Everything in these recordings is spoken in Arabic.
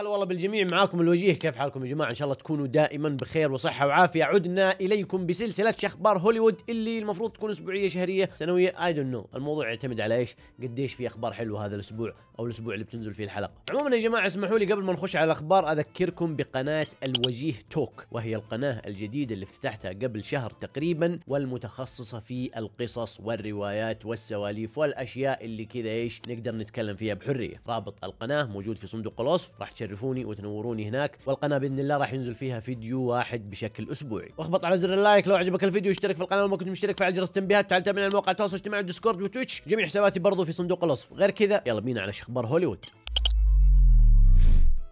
هلا والله بالجميع معاكم الوجيه كيف حالكم يا جماعه ان شاء الله تكونوا دائما بخير وصحه وعافيه عدنا اليكم بسلسله اخبار هوليوود اللي المفروض تكون اسبوعيه شهريه سنويه اي دون نو الموضوع يعتمد على ايش قديش في اخبار حلوه هذا الاسبوع او الاسبوع اللي بتنزل فيه الحلقه عموما يا جماعه اسمحوا لي قبل ما نخش على الاخبار اذكركم بقناه الوجيه توك وهي القناه الجديده اللي افتتحتها قبل شهر تقريبا والمتخصصه في القصص والروايات والسواليف والاشياء اللي كذا ايش نقدر نتكلم فيها بحريه رابط القناه موجود في صندوق الوصف راح تشرفوني وتنوروني هناك والقناه باذن الله راح ينزل فيها فيديو واحد بشكل اسبوعي واخبط على زر اللايك لو عجبك الفيديو اشترك في القناه وما كنت مشترك فعل جرس التنبيهات تعال تابعنا على مواقع التواصل الاجتماعي الديسكورد وتويتش جميع حساباتي برضو في صندوق الوصف غير كذا يلا بينا على شخبار هوليوود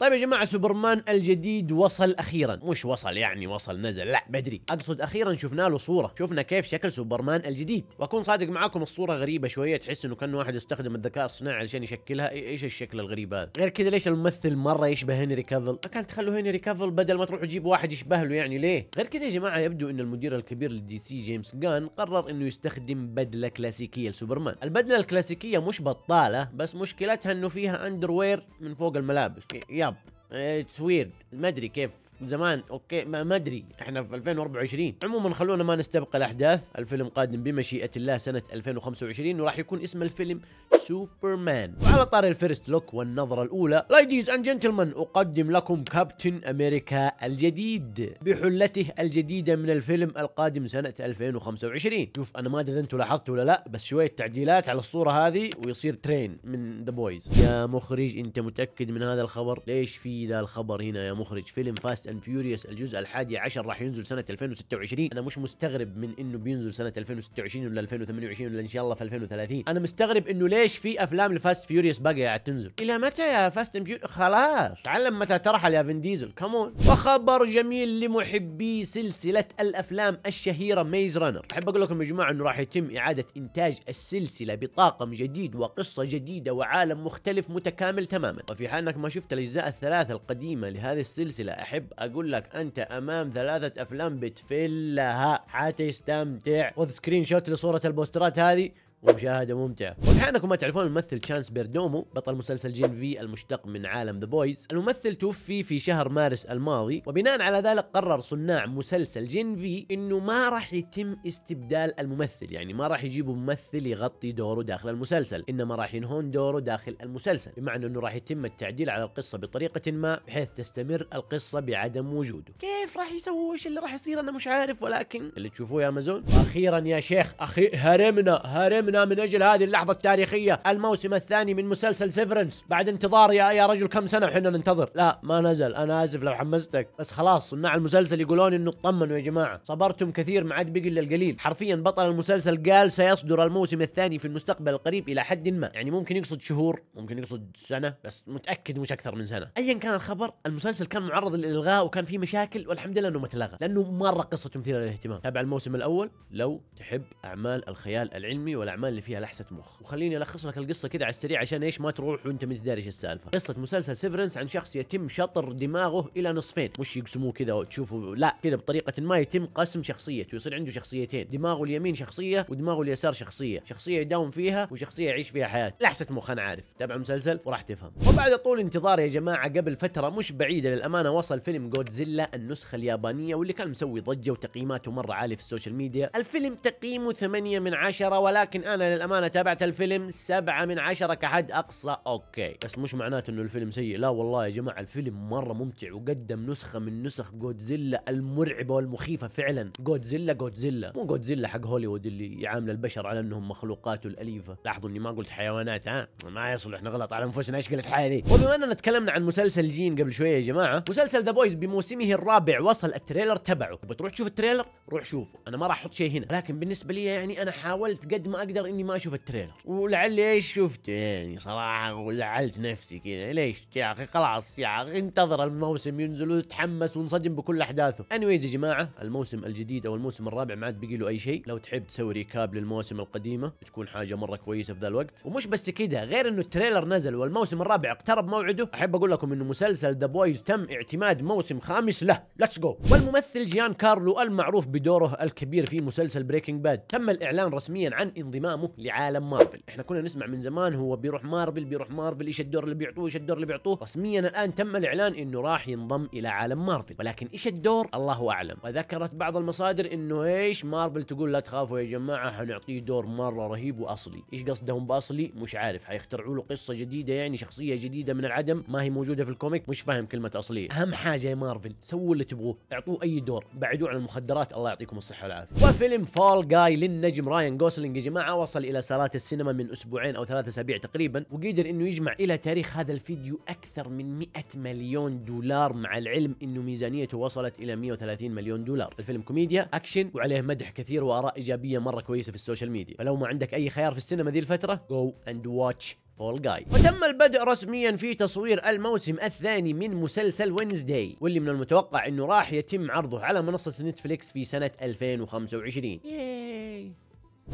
طيب يا جماعه سوبرمان الجديد وصل اخيرا مش وصل يعني وصل نزل لا بدري اقصد اخيرا شفنا له صوره شفنا كيف شكل سوبرمان الجديد واكون صادق معاكم الصوره غريبه شويه تحس انه كان واحد يستخدم الذكاء الصناعي علشان يشكلها ايش الشكل الغريب هذا غير كذا ليش الممثل مره يشبه هنري كافل كان تخلوا هنري كافل بدل ما تروحوا تجيبوا واحد يشبه له يعني ليه غير كذا يا جماعه يبدو ان المدير الكبير للدي سي جيمس جان قرر انه يستخدم بدله كلاسيكيه لسوبرمان البدله الكلاسيكيه مش بطاله بس مشكلتها انه فيها اندروير من فوق الملابس يا up. اتس ويرد ما ادري كيف زمان اوكي ما ادري احنا في 2024 عموما خلونا ما نستبق الاحداث الفيلم قادم بمشيئه الله سنه 2025 وراح يكون اسم الفيلم سوبرمان وعلى طار الفيرست لوك والنظره الاولى ليديز اند جنتلمان اقدم لكم كابتن امريكا الجديد بحلته الجديده من الفيلم القادم سنه 2025 شوف انا ما ادري اذا انتم لاحظتوا ولا لا بس شويه تعديلات على الصوره هذه ويصير ترين من ذا بويز يا مخرج انت متاكد من هذا الخبر ليش في ده ذا الخبر هنا يا مخرج فيلم فاست اند فيوريوس الجزء الحادي عشر راح ينزل سنه 2026 انا مش مستغرب من انه بينزل سنه 2026 ولا 2028 ولا ان شاء الله في 2030 انا مستغرب انه ليش في افلام الفاست فيوريوس باقيه قاعد تنزل الى متى يا فاست اند فيوريوس خلاص تعلم متى ترحل يا فين ديزل كمون وخبر جميل لمحبي سلسله الافلام الشهيره ميز رانر احب اقول لكم يا جماعه انه راح يتم اعاده انتاج السلسله بطاقم جديد وقصه جديده وعالم مختلف متكامل تماما وفي حال انك ما شفت الاجزاء الثلاثه الأحداث القديمة لهذه السلسلة أحب أقول لك أنت أمام ثلاثة أفلام بتفلها حتستمتع خذ سكرين شوت لصورة البوسترات هذه ومشاهده ممتعه واحيانكم ما تعرفون الممثل تشانس بيردومو بطل مسلسل جين في المشتق من عالم ذا بويز الممثل توفي في شهر مارس الماضي وبناء على ذلك قرر صناع مسلسل جين في انه ما راح يتم استبدال الممثل يعني ما راح يجيبوا ممثل يغطي دوره داخل المسلسل انما راح ينهون دوره داخل المسلسل بمعنى انه راح يتم التعديل على القصه بطريقه ما بحيث تستمر القصه بعدم وجوده كيف راح يسووا ايش اللي راح يصير انا مش عارف ولكن اللي تشوفوه يا امازون اخيرا يا شيخ اخي هرمنا هرمنا تعبنا من اجل هذه اللحظه التاريخيه الموسم الثاني من مسلسل سيفرنس بعد انتظار يا يا رجل كم سنه وحنا ننتظر لا ما نزل انا اسف لو حمستك بس خلاص صناع المسلسل يقولون انه اطمنوا يا جماعه صبرتم كثير ما عاد بقي الا القليل حرفيا بطل المسلسل قال سيصدر الموسم الثاني في المستقبل القريب الى حد ما يعني ممكن يقصد شهور ممكن يقصد سنه بس متاكد مش اكثر من سنه ايا كان الخبر المسلسل كان معرض للالغاء وكان فيه مشاكل والحمد لله انه ما تلغى لانه مره قصته مثيره للاهتمام تابع الموسم الاول لو تحب اعمال الخيال العلمي والاعمال الاعمال اللي فيها لحسه مخ وخليني الخص لك القصه كذا على السريع عشان ايش ما تروح وانت ما تدري ايش السالفه قصه مسلسل سيفرنس عن شخص يتم شطر دماغه الى نصفين مش يقسموه كذا وتشوفوا لا كذا بطريقه ما يتم قسم شخصيته يصير عنده شخصيتين دماغه اليمين شخصيه ودماغه اليسار شخصيه شخصيه يداوم فيها وشخصيه يعيش فيها حياته لحسه مخ انا عارف تابع المسلسل وراح تفهم وبعد طول انتظار يا جماعه قبل فتره مش بعيده للامانه وصل فيلم جودزيلا النسخه اليابانيه واللي كان مسوي ضجه وتقييماته مره عاليه في السوشيال ميديا الفيلم تقييمه 8 من 10 ولكن انا للامانه تابعت الفيلم سبعة من عشرة كحد اقصى اوكي بس مش معناته انه الفيلم سيء لا والله يا جماعه الفيلم مره ممتع وقدم نسخه من نسخ جودزيلا المرعبه والمخيفه فعلا جودزيلا جودزيلا مو جودزيلا حق هوليوود اللي يعامل البشر على انهم مخلوقاته الاليفه لاحظوا اني ما قلت حيوانات ها ما يصلح نغلط على انفسنا ايش قلت حالي وبما اننا تكلمنا عن مسلسل جين قبل شويه يا جماعه مسلسل ذا بويز بموسمه الرابع وصل التريلر تبعه بتروح تشوف التريلر روح شوفه انا ما راح احط شيء هنا لكن بالنسبه لي يعني انا حاولت قد ما اقدر اقدر اني ما اشوف التريلر ولعلي ايش شفته يعني صراحه ولعلت نفسي كذا ليش يا اخي خلاص يا اخي انتظر الموسم ينزل وتحمس ونصدم بكل احداثه انيويز يا جماعه الموسم الجديد او الموسم الرابع ما عاد بقي له اي شيء لو تحب تسوي ريكاب للمواسم القديمه بتكون حاجه مره كويسه في ذا الوقت ومش بس كذا غير انه التريلر نزل والموسم الرابع اقترب موعده احب اقول لكم انه مسلسل ذا بويز تم اعتماد موسم خامس له ليتس جو والممثل جيان كارلو المعروف بدوره الكبير في مسلسل بريكنج باد تم الاعلان رسميا عن انضمام انضمامه لعالم مارفل احنا كنا نسمع من زمان هو بيروح مارفل بيروح مارفل ايش الدور اللي بيعطوه ايش الدور اللي بيعطوه رسميا الان تم الاعلان انه راح ينضم الى عالم مارفل ولكن ايش الدور الله اعلم وذكرت بعض المصادر انه ايش مارفل تقول لا تخافوا يا جماعه حنعطيه دور مره رهيب واصلي ايش قصدهم باصلي مش عارف حيخترعوا له قصه جديده يعني شخصيه جديده من العدم ما هي موجوده في الكوميك مش فاهم كلمه اصليه اهم حاجه يا مارفل سووا اللي تبغوه اعطوه اي دور بعدوه عن المخدرات الله يعطيكم الصحه والعافيه وفيلم فول جاي للنجم راين جوسلينج يا جماعه وصل إلى صالات السينما من أسبوعين أو ثلاثة أسابيع تقريبا وقدر أنه يجمع إلى تاريخ هذا الفيديو أكثر من 100 مليون دولار مع العلم أنه ميزانيته وصلت إلى 130 مليون دولار الفيلم كوميديا أكشن وعليه مدح كثير وآراء إيجابية مرة كويسة في السوشيال ميديا فلو ما عندك أي خيار في السينما ذي الفترة جو أند واتش فول جاي وتم البدء رسميا في تصوير الموسم الثاني من مسلسل وينزداي واللي من المتوقع انه راح يتم عرضه على منصة نتفليكس في سنة 2025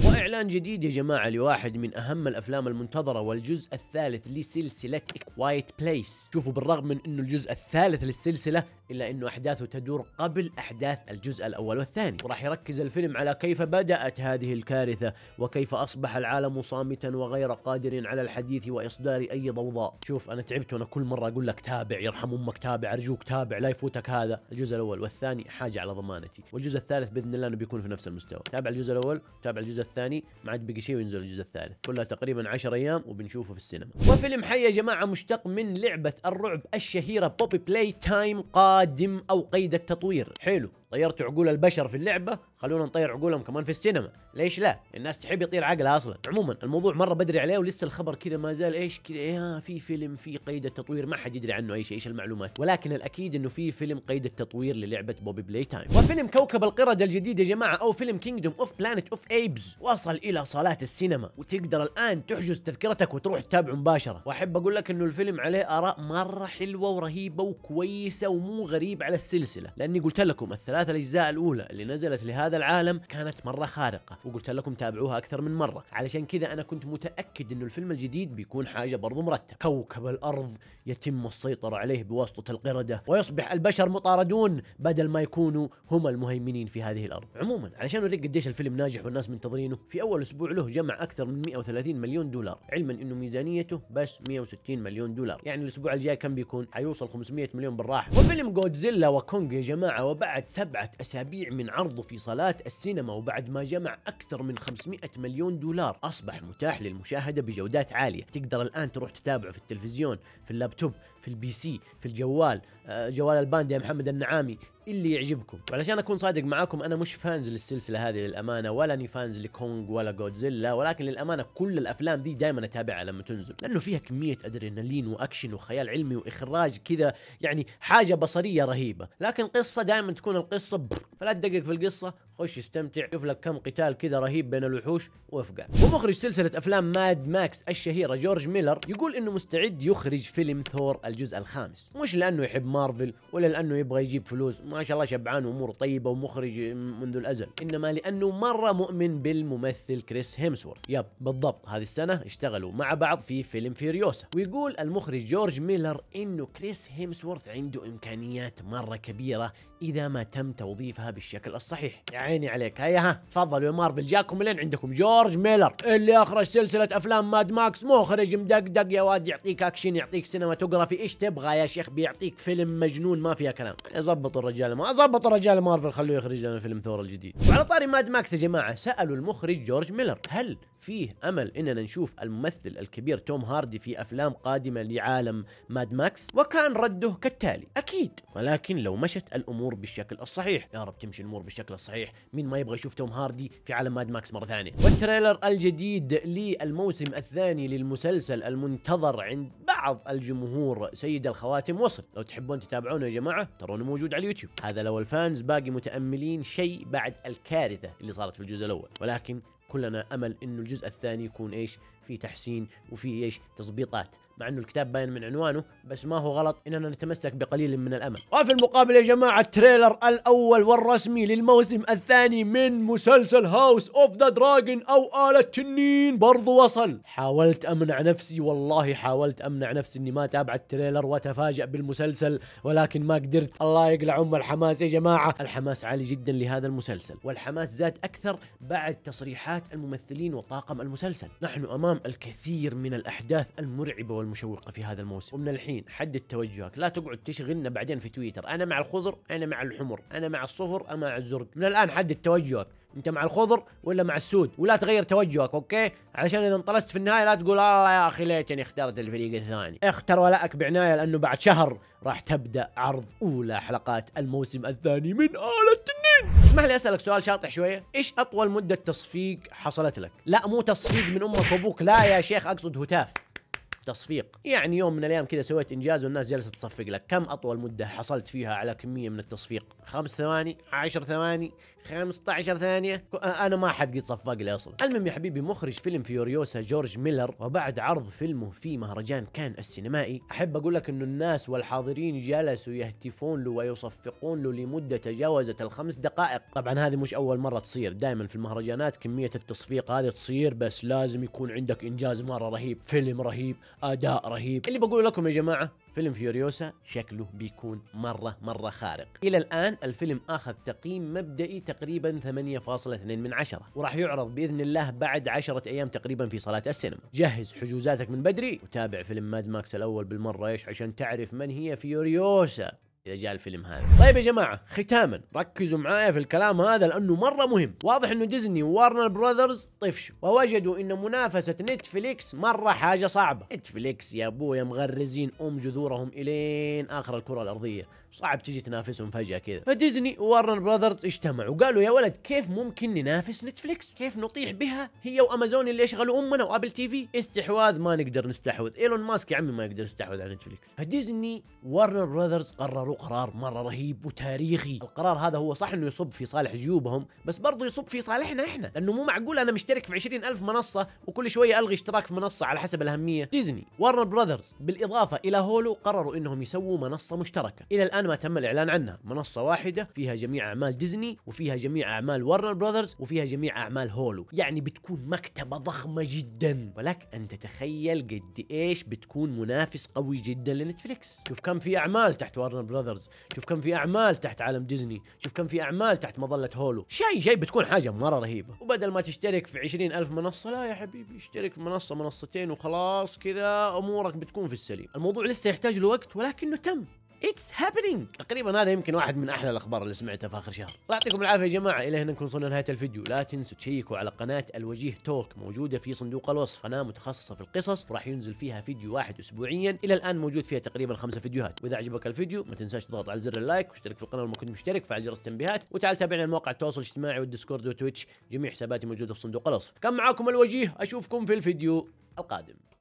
وإعلان جديد يا جماعة لواحد من أهم الأفلام المنتظرة والجزء الثالث لسلسلة كوايت بليس شوفوا بالرغم من أنه الجزء الثالث للسلسلة إلا أنه أحداثه تدور قبل أحداث الجزء الأول والثاني وراح يركز الفيلم على كيف بدأت هذه الكارثة وكيف أصبح العالم صامتا وغير قادر على الحديث وإصدار أي ضوضاء شوف أنا تعبت وأنا كل مرة أقول لك تابع يرحم أمك تابع أرجوك تابع لا يفوتك هذا الجزء الأول والثاني حاجة على ضمانتي والجزء الثالث بإذن الله أنه بيكون في نفس المستوى تابع الجزء الأول تابع الجزء الثاني ما عاد بقي شيء وينزل الجزء الثالث كلها تقريبا 10 ايام وبنشوفه في السينما وفيلم حي يا جماعه مشتق من لعبه الرعب الشهيره بوبي بلاي تايم قادم او قيد التطوير حلو طيرتوا عقول البشر في اللعبه خلونا نطير عقولهم كمان في السينما ليش لا الناس تحب يطير عقلها اصلا عموما الموضوع مره بدري عليه ولسه الخبر كذا ما زال ايش كذا يا في فيلم في قيد التطوير ما حد يدري عنه اي شيء ايش المعلومات ولكن الاكيد انه في فيلم قيد التطوير للعبه بوبي بلاي تايم وفيلم كوكب القرد الجديد يا جماعه او فيلم كينجدوم اوف بلانت اوف ايبز وصل الى صالات السينما وتقدر الان تحجز تذكرتك وتروح تتابعه مباشره واحب اقول لك انه الفيلم عليه اراء مره حلوه ورهيبه وكويسه ومو غريب على السلسله لاني قلت لكم الثلاث الثلاث الاجزاء الاولى اللي نزلت لهذا العالم كانت مره خارقه وقلت لكم تابعوها اكثر من مره علشان كذا انا كنت متاكد انه الفيلم الجديد بيكون حاجه برضو مرتب كوكب الارض يتم السيطره عليه بواسطه القرده ويصبح البشر مطاردون بدل ما يكونوا هم المهيمنين في هذه الارض عموما علشان اوريك قديش الفيلم ناجح والناس منتظرينه في اول اسبوع له جمع اكثر من 130 مليون دولار علما انه ميزانيته بس 160 مليون دولار يعني الاسبوع الجاي كم بيكون حيوصل 500 مليون بالراحه وفيلم جودزيلا وكونج يا جماعه وبعد سبعة أسابيع من عرضه في صالات السينما وبعد ما جمع أكثر من 500 مليون دولار أصبح متاح للمشاهدة بجودات عالية تقدر الآن تروح تتابعه في التلفزيون في اللابتوب في البي سي في الجوال آه، جوال الباندا يا محمد النعامي اللي يعجبكم علشان اكون صادق معاكم انا مش فانز للسلسله هذه للامانه ولا فانز لكونغ ولا جودزيلا ولكن للامانه كل الافلام دي دائما اتابعها لما تنزل لانه فيها كميه ادرينالين واكشن وخيال علمي واخراج كذا يعني حاجه بصريه رهيبه لكن قصه دائما تكون القصه بر. فلا تدقق في القصه خش استمتع شوف لك كم قتال كذا رهيب بين الوحوش وافقع ومخرج سلسله افلام ماد ماكس الشهيره جورج ميلر يقول انه مستعد يخرج فيلم ثور الجزء الخامس مش لانه يحب مارفل ولا لانه يبغى يجيب فلوس ما شاء الله شبعان واموره طيبه ومخرج منذ الازل انما لانه مره مؤمن بالممثل كريس هيمسورث يب بالضبط هذه السنه اشتغلوا مع بعض في فيلم فيريوسا ويقول المخرج جورج ميلر انه كريس هيمسورث عنده امكانيات مره كبيره اذا ما تم توظيفها بالشكل الصحيح يا عيني عليك هيا ها تفضلوا يا مارفل جاكم لين عندكم جورج ميلر اللي اخرج سلسله افلام ماد ماكس مخرج مدقدق يا واد يعطيك اكشن يعطيك سينماتوجرافي ايش تبغى يا شيخ بيعطيك فيلم مجنون ما فيها كلام يظبط الرجال رجال ما ظبطوا رجال مارفل خلوه يخرج لنا فيلم ثور الجديد وعلى طاري ماد ماكس يا جماعه سالوا المخرج جورج ميلر هل فيه امل اننا نشوف الممثل الكبير توم هاردي في افلام قادمه لعالم ماد ماكس وكان رده كالتالي اكيد ولكن لو مشت الامور بالشكل الصحيح يا رب تمشي الامور بالشكل الصحيح مين ما يبغى يشوف توم هاردي في عالم ماد ماكس مره ثانيه والتريلر الجديد للموسم الثاني للمسلسل المنتظر عند بعض الجمهور سيد الخواتم وصل لو تحبون تتابعونه يا جماعه ترونه موجود على اليوتيوب هذا لو الفانز باقي متأملين شيء بعد الكارثة اللي صارت في الجزء الأول ولكن كلنا امل انه الجزء الثاني يكون ايش في تحسين وفي ايش تظبيطات مع انه الكتاب باين من عنوانه بس ما هو غلط اننا نتمسك بقليل من الامل وفي المقابل يا جماعه التريلر الاول والرسمي للموسم الثاني من مسلسل هاوس اوف ذا دراجون او آلة التنين برضو وصل حاولت امنع نفسي والله حاولت امنع نفسي اني ما اتابع التريلر واتفاجأ بالمسلسل ولكن ما قدرت الله يقلع ام الحماس يا جماعه الحماس عالي جدا لهذا المسلسل والحماس زاد اكثر بعد تصريحات الممثلين وطاقم المسلسل نحن امام الكثير من الاحداث المرعبه المشوقه في هذا الموسم ومن الحين حدد توجهك لا تقعد تشغلنا بعدين في تويتر انا مع الخضر انا مع الحمر انا مع الصفر انا مع الزرق من الان حدد توجهك انت مع الخضر ولا مع السود ولا تغير توجهك اوكي علشان اذا انطلست في النهايه لا تقول الله يا اخي ليتني اخترت الفريق الثاني اختر ولاءك بعنايه لانه بعد شهر راح تبدا عرض اولى حلقات الموسم الثاني من اله التنين اسمح لي اسالك سؤال شاطح شويه ايش اطول مده تصفيق حصلت لك لا مو تصفيق من امك وابوك لا يا شيخ اقصد هتاف تصفيق يعني يوم من الايام كذا سويت انجاز والناس جلست تصفق لك كم اطول مده حصلت فيها على كميه من التصفيق خمس ثواني عشر ثواني 15 ثانيه انا ما حد قد صفق لي اصلا المهم يا حبيبي مخرج فيلم فيوريوسا جورج ميلر وبعد عرض فيلمه في مهرجان كان السينمائي احب اقول لك انه الناس والحاضرين جلسوا يهتفون له ويصفقون له لمده تجاوزت الخمس دقائق طبعا هذه مش اول مره تصير دائما في المهرجانات كميه التصفيق هذه تصير بس لازم يكون عندك انجاز مره رهيب فيلم رهيب اداء رهيب اللي بقول لكم يا جماعه فيلم فيوريوسا شكله بيكون مرة مرة خارق إلى الآن الفيلم أخذ تقييم مبدئي تقريبا 8.2 من عشرة وراح يعرض بإذن الله بعد عشرة أيام تقريبا في صالات السينما جهز حجوزاتك من بدري وتابع فيلم ماد ماكس الأول بالمرة إيش عشان تعرف من هي فيوريوسا اذا جاء الفيلم هذا طيب يا جماعه ختاما ركزوا معايا في الكلام هذا لانه مره مهم واضح انه ديزني وارنر براذرز طفشوا ووجدوا ان منافسه نتفليكس مره حاجه صعبه نتفليكس يا ابويا مغرزين ام جذورهم الين اخر الكره الارضيه صعب تجي تنافسهم فجاه كذا فديزني وارن براذرز اجتمعوا وقالوا يا ولد كيف ممكن ننافس نتفليكس كيف نطيح بها هي وامازون اللي يشغلوا امنا وابل تي في استحواذ ما نقدر نستحوذ ايلون ماسك يا عمي ما يقدر يستحوذ على نتفليكس فديزني وارنر براذرز قرروا قرار مره رهيب وتاريخي القرار هذا هو صح انه يصب في صالح جيوبهم بس برضه يصب في صالحنا احنا لانه مو معقول انا مشترك في 20000 منصه وكل شويه الغي اشتراك في منصه على حسب الاهميه ديزني وارنر براذرز بالاضافه الى هولو قرروا انهم يسووا منصه مشتركه الى الان ما تم الاعلان عنها منصه واحده فيها جميع اعمال ديزني وفيها جميع اعمال ورنر براذرز وفيها جميع اعمال هولو يعني بتكون مكتبه ضخمه جدا ولك ان تتخيل قد ايش بتكون منافس قوي جدا لنتفليكس شوف كم في اعمال تحت ورنر براذرز شوف كم في اعمال تحت عالم ديزني شوف كم في اعمال تحت مظله هولو شيء شيء بتكون حاجه مره رهيبه وبدل ما تشترك في 20000 منصه لا يا حبيبي اشترك في منصه منصتين وخلاص كذا امورك بتكون في السليم الموضوع لسه يحتاج له وقت ولكنه تم اتس هابينج تقريبا هذا يمكن واحد من احلى الاخبار اللي سمعتها في اخر شهر يعطيكم العافيه يا جماعه الى هنا نكون وصلنا لنهايه الفيديو لا تنسوا تشيكوا على قناه الوجيه توك موجوده في صندوق الوصف انا متخصصه في القصص وراح ينزل فيها فيديو واحد اسبوعيا الى الان موجود فيها تقريبا خمسة فيديوهات واذا عجبك الفيديو ما تنساش تضغط على زر اللايك واشترك في القناه لو ما كنت مشترك فعل جرس التنبيهات وتعال تابعنا مواقع التواصل الاجتماعي والديسكورد وتويتش جميع حساباتي موجوده في صندوق الوصف كان معاكم الوجيه اشوفكم في الفيديو القادم